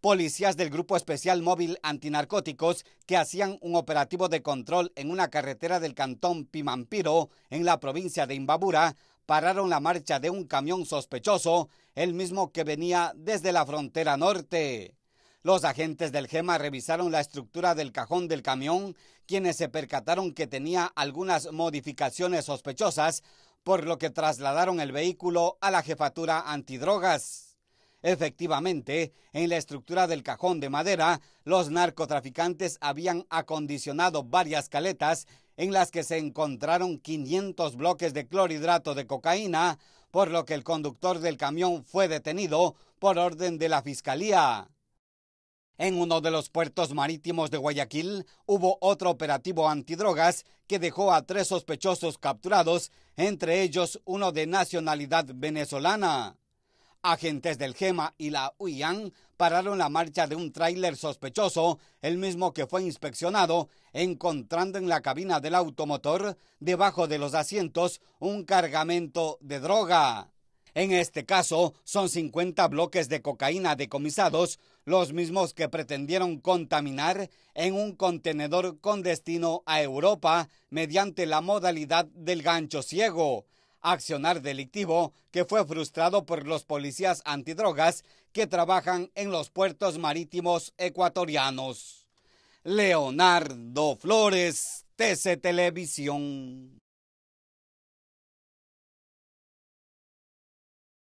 policías del Grupo Especial Móvil Antinarcóticos que hacían un operativo de control en una carretera del cantón Pimampiro, en la provincia de Imbabura, pararon la marcha de un camión sospechoso, el mismo que venía desde la frontera norte. Los agentes del GEMA revisaron la estructura del cajón del camión, quienes se percataron que tenía algunas modificaciones sospechosas, por lo que trasladaron el vehículo a la jefatura antidrogas. Efectivamente, en la estructura del cajón de madera, los narcotraficantes habían acondicionado varias caletas en las que se encontraron 500 bloques de clorhidrato de cocaína, por lo que el conductor del camión fue detenido por orden de la Fiscalía. En uno de los puertos marítimos de Guayaquil hubo otro operativo antidrogas que dejó a tres sospechosos capturados, entre ellos uno de nacionalidad venezolana. Agentes del GEMA y la UIAN pararon la marcha de un tráiler sospechoso, el mismo que fue inspeccionado, encontrando en la cabina del automotor, debajo de los asientos, un cargamento de droga. En este caso, son 50 bloques de cocaína decomisados, los mismos que pretendieron contaminar en un contenedor con destino a Europa mediante la modalidad del gancho ciego accionar delictivo que fue frustrado por los policías antidrogas que trabajan en los puertos marítimos ecuatorianos. Leonardo Flores, TC Televisión.